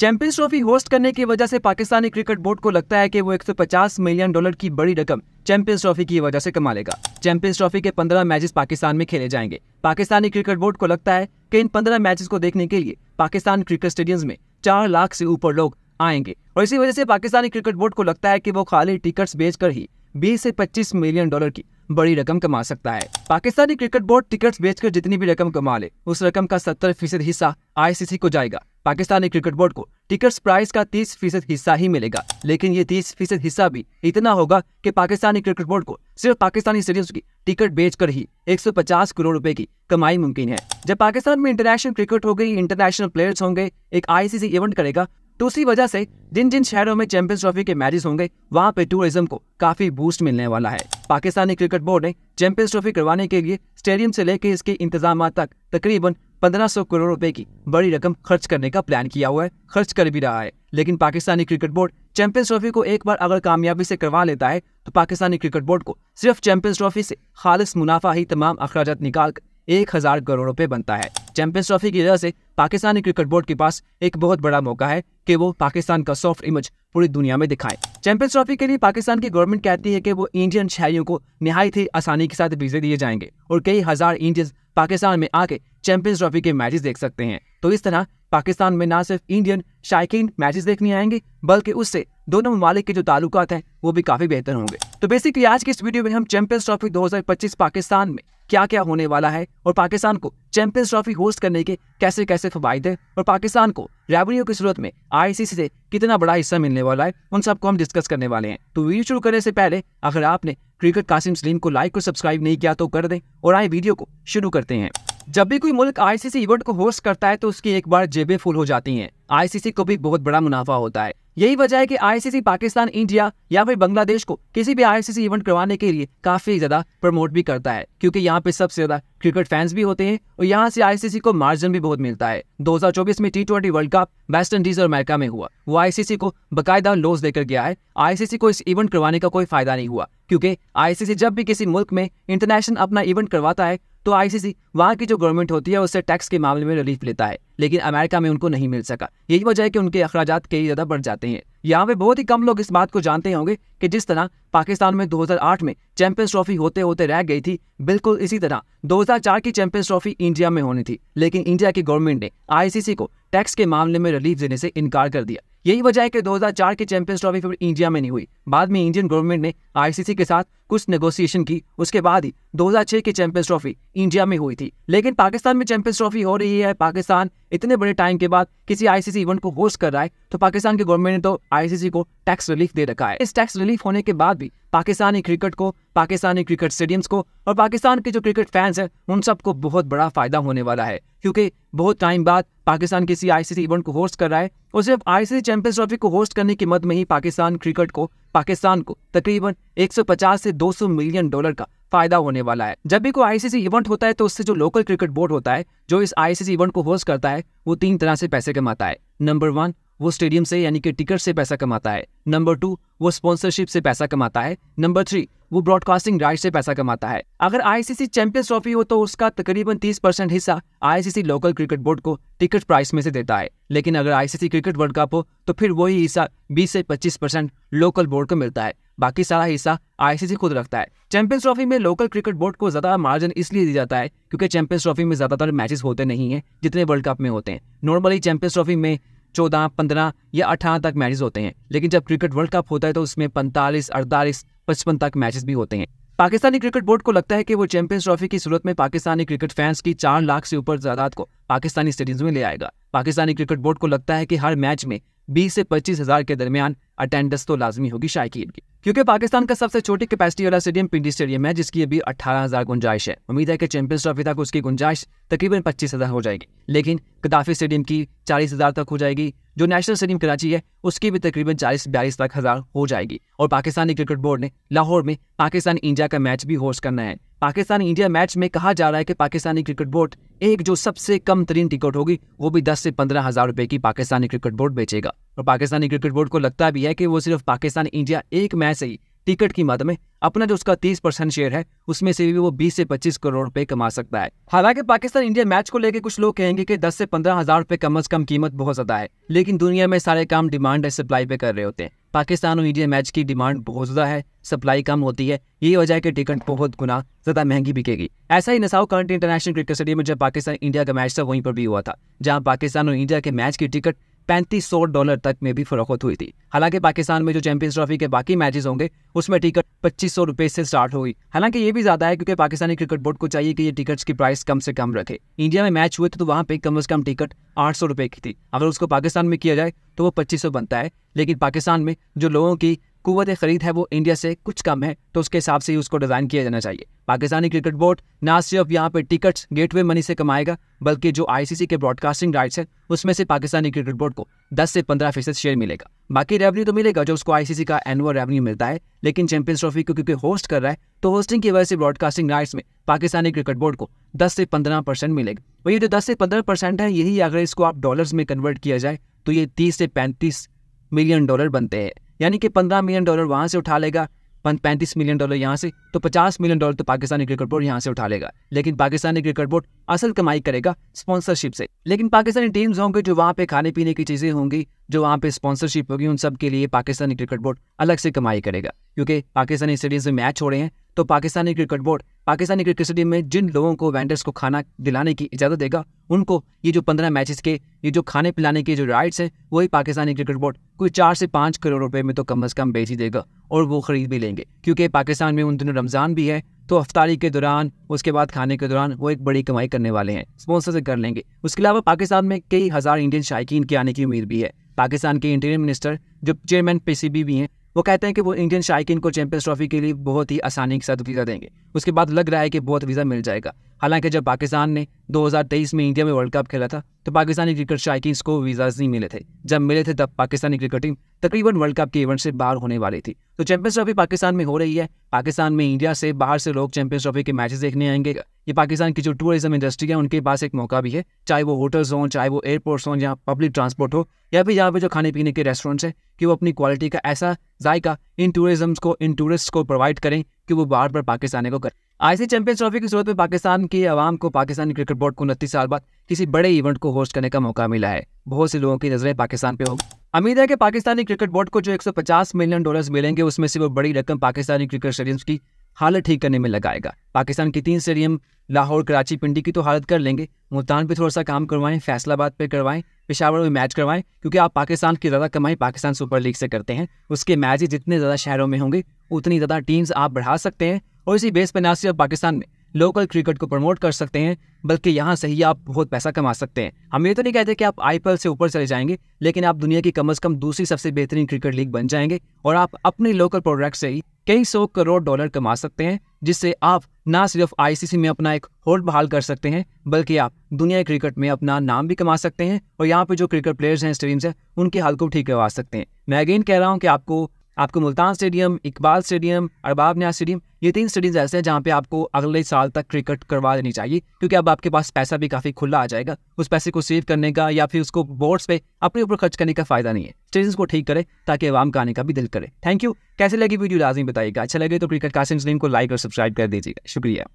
champions trophy host करने की वजह से पाकिस्तानी क्रिकेट बोर्ड को लगता है कि वो 150 मिलियन डॉलर की बड़ी रकम चैंपियंस ट्रॉफी की वजह से कमा लेगा चैंपियंस ट्रॉफी के 15 मैचेस पाकिस्तान में खेले जाएंगे पाकिस्तानी क्रिकेट बोर्ड को लगता है कि इन 15 मैचेस को देखने के लिए पाकिस्तान क्रिकेट स्टेडियम में चार लाख से ऊपर लोग आएंगे और इसी वजह से पाकिस्तानी क्रिकेट बोर्ड को लगता है कि वो खाली टिकट्स बेचकर ही बीस से पच्चीस मिलियन डॉलर की बड़ी रकम कमा सकता है पाकिस्तानी क्रिकेट बोर्ड टिकट बेचकर जितनी भी रकम कमा ले उस रकम का सत्तर फीसद हिस्सा आईसीसी को जाएगा पाकिस्तानी क्रिकेट बोर्ड को टिकट प्राइस का 30 फीसद हिस्सा ही मिलेगा लेकिन ये 30 फीसद हिस्सा भी इतना होगा कि पाकिस्तानी क्रिकेट बोर्ड को सिर्फ पाकिस्तानी स्टेडियम की टिकट बेचकर ही 150 करोड़ रुपए की कमाई मुमकिन है जब पाकिस्तान में इंटरनेशनल क्रिकेट हो गई इंटरनेशनल प्लेयर्स होंगे एक आईसीसी इवेंट करेगा तो उसी वजह से जिन जिन शहरों में चैंपियंस ट्रॉफी के मैचेस होंगे वहां पे टूरिज्म को काफी बूस्ट मिलने वाला है पाकिस्तानी क्रिकेट बोर्ड ने चैंपियंस ट्रॉफी करवाने के लिए स्टेडियम से लेकर इसके इंतजाम तक तकरीबन 1500 करोड़ रुपए की बड़ी रकम खर्च करने का प्लान किया हुआ है खर्च कर भी रहा है लेकिन Pakistani cricket board Champions trophy को एक बार अगर कामयाबी से करवा लेता है तो पाकिस्तानी क्रिकेट बोर्ड को सिर्फ चैंपियंस ट्रॉफी से खालिश मुनाफा ही तमाम अखराज निकाल एक हज़ार करोड़ रुपए बनता है चैंपियंस ट्रॉफी की वजह से पाकिस्तानी क्रिकेट बोर्ड के पास एक बहुत बड़ा मौका है कि वो पाकिस्तान का सॉफ्ट इमेज पूरी दुनिया में दिखाए चैंपियंस ट्रॉफी के लिए पाकिस्तान की गवर्नमेंट कहती है कि वो इंडियन शहरियों को नहायत ही आसानी के साथ वीजे दिए जाएंगे और कई हज़ार इंडियंस पाकिस्तान में आके चैंपियंस ट्रॉफी के मैचेस देख सकते हैं तो इस तरह पाकिस्तान में ना सिर्फ इंडियन शायकीन मैचेस देखने आएंगे बल्कि उससे दोनों ममालिक के जो ताल्लुकात हैं वो भी काफ़ी बेहतर होंगे तो बेसिकली आज के इस वीडियो में हम चैंपियंस ट्रॉफी 2025 पाकिस्तान में क्या क्या होने वाला है और पाकिस्तान को चैंपियंस ट्रॉफी होस्ट करने के कैसे कैसे फायदे और पाकिस्तान को रेवन्यू की सूरत में आईसीसी से कितना बड़ा हिस्सा मिलने वाला है उन सबको हम डिस्कस करने वाले हैं तो वीडियो शुरू करने से पहले अगर आपने क्रिकेट कासिम सलीम को लाइक और सब्सक्राइब नहीं किया तो कर दें और आए वीडियो को शुरू करते हैं जब भी कोई मुल्क आईसीसी इवेंट को होस्ट करता है तो उसकी एक बार जेबें फुल हो जाती हैं आईसीसी को भी बहुत बड़ा मुनाफा होता है यही वजह है कि आईसीसी पाकिस्तान इंडिया या फिर बांग्लादेश को किसी भी आईसीसी इवेंट करवाने के लिए काफी ज्यादा प्रमोट भी करता है क्योंकि यहाँ पे सबसे ज्यादा क्रिकेट फैंस भी होते हैं और यहाँ से आईसीसी को मार्जिन भी बहुत मिलता है 2024 में T twenty World Cup West Indies और अमेरिका में हुआ वो आईसीसी को बकायदा लोस देकर गया है आईसीसी को इस इवेंट करवाने का कोई फायदा नहीं हुआ क्योंकि आईसीसी जब भी किसी मुल्क में इंटरनेशनल अपना इवेंट करवाता है तो आईसीसी वहाँ की जो गवर्नमेंट होती है उससे टैक्स के मामले में रिलीफ लेता है लेकिन अमेरिका में उनको नहीं मिल सका यही वजह है कि उनके अखराज कई ज़्यादा बढ़ जाते हैं यहाँ पे बहुत ही कम लोग इस बात को जानते होंगे कि जिस तरह पाकिस्तान में 2008 में चैंपियंस ट्रॉफी होते होते रह गई थी बिल्कुल इसी तरह 2004 की चैंपियंस ट्रॉफी इंडिया में होनी थी लेकिन इंडिया की गवर्नमेंट ने आईसीसी को टैक्स के मामले में रिलीफ देने से इनकार कर दिया यही वजह है कि 2004 की चैंपियंस ट्रॉफी फिर इंडिया में नहीं हुई बाद में इंडियन गवर्नमेंट ने आईसीसी के साथ कुछ नेगोशिएशन की उसके बाद ही 2006 की चैंपियंस ट्रॉफी इंडिया में हुई थी लेकिन पाकिस्तान में चैंपियंस ट्रॉफी हो रही है पाकिस्तान इतने बड़े टाइम के बाद किसी आईसीसी इवेंट को होस्ट कर रहा है तो पाकिस्तान के गवर्नमेंट ने तो आईसीसी को टैक्स रिलीफ दे रखा है इस टैक्स रिलीफ होने के बाद भी पाकिस्तानी क्रिकेट को पाकिस्तानी क्रिकेट स्टेडियम को और पाकिस्तान के जो क्रिकेट फैंस है उन सबको बहुत बड़ा फायदा होने वाला है क्योंकि बहुत टाइम बाद पाकिस्तान किसी आईसीसी इवेंट को होस्ट कर रहा है और सिर्फ आईसीसी चैंपियंस ट्रॉफी को होस्ट करने की मद में ही पाकिस्तान क्रिकेट को पाकिस्तान को तकरीबन 150 से 200 मिलियन डॉलर का फायदा होने वाला है जब भी कोई आईसीसी इवेंट होता है तो उससे जो लोकल क्रिकेट बोर्ड होता है जो इस आईसीसी इवेंट को होस्ट करता है वो तीन तरह से पैसे कमाता है नंबर वन वो स्टेडियम से यानी कि टिकट से पैसा कमाता है नंबर टू वो स्पॉन्सरशिप से पैसा कमाता है नंबर थ्री वो ब्रॉडकास्टिंग राइट से पैसा कमाता है अगर आईसीसी चैंपियंस ट्रॉफी हो तो उसका तकरीबन 30 परसेंट हिस्सा आईसीसी लोकल क्रिकेट बोर्ड को टिकट प्राइस में से देता है लेकिन अगर आईसीसी क्रिकेट वर्ल्ड कप हो तो फिर वही हिस्सा 20 से 25 परसेंट लोकल बोर्ड को मिलता है बाकी सारा हिस्सा आईसीसी खुद रखता है चैंपियंस ट्रॉफी में लोकल क्रिकेट बोर्ड को ज्यादा मार्जिन इसलिए दिया जाता है क्योंकि चैंपियंस ट्रॉफी में ज्यादातर मैचेस होते नहीं है जितने वर्ल्ड कप में होते हैं नॉर्मली चैंपियंस ट्रॉफी में चौदह पंद्रह या अठारह तक मैचेस होते हैं लेकिन जब क्रिकेट वर्ल्ड कप होता है तो उसमें पैंतालीस अड़तालीस पचपन तक मैचेस भी होते हैं पाकिस्तानी क्रिकेट बोर्ड को लगता है कि वो चैंपियंस ट्रॉफी की सूरत में पाकिस्तानी क्रिकेट फैंस की चार लाख से ऊपर तादाद को पाकिस्तानी स्टेडियम में ले आएगा पाकिस्तानी क्रिकेट बोर्ड को लगता है कि हर मैच में बीस से पच्चीस हजार के दरमियान अटेंडेंस तो लाजमी होगी शायकीन की क्योंकि पाकिस्तान का सबसे छोटी कैपेसिटी वाला स्टेडियम पिंडी स्टेडियम है जिसकी अभी 18,000 हज़ार गुंजाइश है उम्मीद है कि चैंपियंस ट्रॉफी तक उसकी गुंजाइश तकरीबन पच्चीस हज़ार हो जाएगी लेकिन कदाफी स्टेडियम की चालीस हज़ार तक हो जाएगी जो नेशनल स्टेडियम कराची है उसकी भी तकरीबन चालीस बयालीस लाख हज़ार हो जाएगी और पाकिस्तानी क्रिकेट बोर्ड ने लाहौर में पाकिस्तान इंडिया का मैच भी होस्ट करना है पाकिस्तान इंडिया मैच में कहा जा रहा है कि पाकिस्तानी क्रिकेट बोर्ड एक जो सबसे कम तरीन टिकट होगी वो भी दस से पंद्रह हज़ार रुपए की पाकिस्तानी क्रिकेट बोर्ड बेचेगा और पाकिस्तानी क्रिकेट बोर्ड को लगता भी है कि वो सिर्फ पाकिस्तान इंडिया एक मैच से ही टिकट की मद में अपना जो उसका 30 परसेंट शेयर है उसमें से भी वो 20 से 25 करोड़ रुपए कमा सकता है हालांकि पाकिस्तान इंडिया मैच को लेकर कुछ लोग कहेंगे कि 10 से पंद्रह हजार रुपए कम अज कम कीमत बहुत ज्यादा है लेकिन दुनिया में सारे काम डिमांड और सप्लाई पे कर रहे होते हैं पाकिस्तान और इंडिया मैच की डिमांड बहुत ज्यादा है सप्लाई कम होती है ये वजह है की टिकट बहुत गुना ज्यादा महंगी बिकेगी ऐसा ही Nassau county international cricket stadium में जब पाकिस्तान इंडिया का मैच था वहीं पर भी हुआ था जहाँ पाकिस्तान और इंडिया के मैच की टिकट पैंतीस सौ डॉलर तक में भी फरोख्त हुई थी हालांकि पाकिस्तान में जो चैंपियंस ट्रॉफी के बाकी मैचेस होंगे उसमें टिकट पच्चीस सौ से स्टार्ट हुई हालांकि ये भी ज़्यादा है क्योंकि पाकिस्तानी क्रिकेट बोर्ड को चाहिए कि ये टिकट्स की प्राइस कम से कम रखे इंडिया में मैच हुए थे तो वहाँ पे कम अज़ कम टिकट आठ सौ की थी अगर उसको पाकिस्तान में किया जाए तो वो पच्चीस सौ बनता है लेकिन पाकिस्तान में जो लोगों की कुत ख़रीद है वो इंडिया से कुछ कम है तो उसके हिसाब से ही उसको डिज़ाइन किया जाना चाहिए पाकिस्तानी क्रिकेट बोर्ड ना सिर्फ यहाँ पे टिकट्स गेटवे मनी से कमाएगा बल्कि जो आईसीसी के ब्रॉडकास्टिंग राइट्स है उसमें से पाकिस्तानी क्रिकेट बोर्ड को 10 से 15 फीसद शेयर मिलेगा बाकी रेवेन्यू तो मिलेगा जो उसको आईसीसी का एनुअल रेवेन्यू मिलता है लेकिन चैंपियंस ट्रॉफी को क्योंकि होस्ट कर रहा है तो होस्टिंग की वजह से ब्रॉडकास्टिंग राइट्स में पाकिस्तानी क्रिकेट बोर्ड को दस से पंद्रह परसेंट मिलेगा वही जो दस से पंद्रह परसेंट है यही अगर इसको आप डॉलर में कन्वर्ट किया जाए तो ये तीस से पैंतीस मिलियन डॉलर बनते हैं यानी कि पंद्रह मिलियन डॉलर वहाँ से उठा लेगा पैंतीस मिलियन डॉलर यहाँ से तो पचास मिलियन डॉलर तो पाकिस्तानी क्रिकेट बोर्ड यहाँ से उठा लेगा लेकिन पाकिस्तानी क्रिकेट बोर्ड असल कमाई करेगा स्पॉन्सरशिप से लेकिन पाकिस्तानी टीम्स होंगे जो वहाँ पे खाने पीने की चीज़ें होंगी जो वहाँ पे स्पॉन्सरशिप होगी उन सब के लिए पाकिस्तानी क्रिकेट बोर्ड अलग से कमाई करेगा क्योंकि पाकिस्तानी स्टेडियम में मैच हो रहे हैं तो Pakistani cricket board Pakistani cricket stadium में जिन लोगों को वेंडर्स को खाना दिलाने की इजाज़त देगा उनको ये जो पंद्रह मैचेस के ये जो खाने पिलाने के जो राइट्स हैं वही पाकिस्तानी क्रिकेट बोर्ड कोई चार से पाँच करोड़ रुपए में तो कम अज़ कम बेच ही देगा और वो ख़रीद भी लेंगे क्योंकि पाकिस्तान में उन दिनों रमज़ान भी है तो अफ्तारी के दौरान उसके बाद खाने के दौरान वो एक बड़ी कमाई करने वाले हैं स्पॉन्सर से कर लेंगे उसके अलावा पाकिस्तान में कई हज़ार इंडियन शायकीन के आने की उम्मीद भी है पाकिस्तान के इंटीरियर मिनिस्टर जो चेयरमैन पी भी हैं वो कहते हैं कि वो इंडियन शायकीन को चैंपियंस ट्रॉफी के लिए बहुत ही आसानी के साथ वीज़ा देंगे उसके बाद लग रहा है कि बहुत वीज़ा मिल जाएगा हालांकि जब पाकिस्तान ने 2023 में इंडिया में वर्ल्ड कप खेला था तो पाकिस्तानी क्रिकेट शायकीन को वीजा नहीं मिले थे जब मिले थे तब पाकिस्तानी क्रिकेट टीम तकरीबन वर्ल्ड कप के इवेंट से बाहर होने वाली थी तो चैंपियंस ट्रॉफी पाकिस्तान में हो रही है पाकिस्तान में इंडिया से बाहर से लोग चैंपियंस ट्रॉफी के मैचेस देखने आएंगे ये पाकिस्तान की जो टूरिज्म इंडस्ट्री है उनके पास एक मौका भी है चाहे वो होटल्स हों चाहे वो एयरपोर्ट्स हों या पब्लिक ट्रांसपोर्ट हो या फिर यहाँ पे जो खाने पीने के रेस्टोरेंट्स हैं कि वो अपनी क्वालिटी का ऐसा जायका इन टूरिज्म को इन टूरिस्ट को प्रोवाइड करें कि वो बाहर पर पाकिस्तान को करें आईसी चैंपियंस ट्रॉफी की सूरत में पाकिस्तान की आवाम को पाकिस्तानी क्रिकेट बोर्ड को उनतीस साल बाद किसी बड़े इवेंट को होस्ट करने का मौका मिला है बहुत से लोगों की नजरें पाकिस्तान पे होगी उम्मीद है कि पाकिस्तानी क्रिकेट बोर्ड को जो 150 मिलियन डॉलर्स मिलेंगे उसमें से वो बड़ी रकम पाकिस्तानी क्रिकेट स्टेडियम की हालत ठीक करने में लगाएगा पाकिस्तान की तीन स्टेडियम लाहौर कराची पिंडी की तो हालत कर लेंगे मुल्तान पे थोड़ा सा काम करवाएं फैसलाबाद पे करवाएं पेशावर में मैच करवाएं क्योंकि आप पाकिस्तान की ज़्यादा कमाई पाकिस्तान सुपर लीग से करते हैं उसके मैच जितने ज़्यादा शहरों में होंगे उतनी ज़्यादा टीम्स आप बढ़ा सकते हैं और इसी बेस पर ना सिर्फ पाकिस्तान में लोकल क्रिकेट को प्रमोट कर सकते हैं बल्कि यहाँ से ही आप बहुत पैसा कमा सकते हैं हम ये तो नहीं कहते कि आप आई से ऊपर चले जाएंगे लेकिन आप दुनिया की कम अज़ कम दूसरी सबसे बेहतरीन क्रिकेट लीग बन जाएंगे और आप अपने लोकल प्रोडक्ट से ही कई सौ करोड़ डॉलर कमा सकते हैं जिससे आप ना सिर्फ आईसीसी में अपना एक होल्ड बहाल कर सकते हैं बल्कि आप दुनिया क्रिकेट में अपना नाम भी कमा सकते हैं और यहाँ पे जो क्रिकेट प्लेयर्स हैं स्टेडियम से उनके हाल को ठीक करवा सकते हैं मैं अगेन कह रहा हूँ कि आपको आपको Multan stadium Iqbal stadium Arbab Niaz stadium ये तीन स्टेडियम ऐसे हैं जहाँ पे आपको अगले साल तक क्रिकेट करवा देनी चाहिए क्योंकि अब आपके पास पैसा भी काफ़ी खुला आ जाएगा उस पैसे को सेव करने का या फिर उसको बोर्ड्स पे अपने ऊपर खर्च करने का फ़ायदा नहीं है स्टेडियम को ठीक करें ताकि आवाम का आने का भी दिल करे थैंक यू कैसे लगी वीडियो लाजमी बताइएगा अच्छा लगे तो क्रिकेट काशन को लाइक और सब्सक्राइब कर दीजिएगा शुक्रिया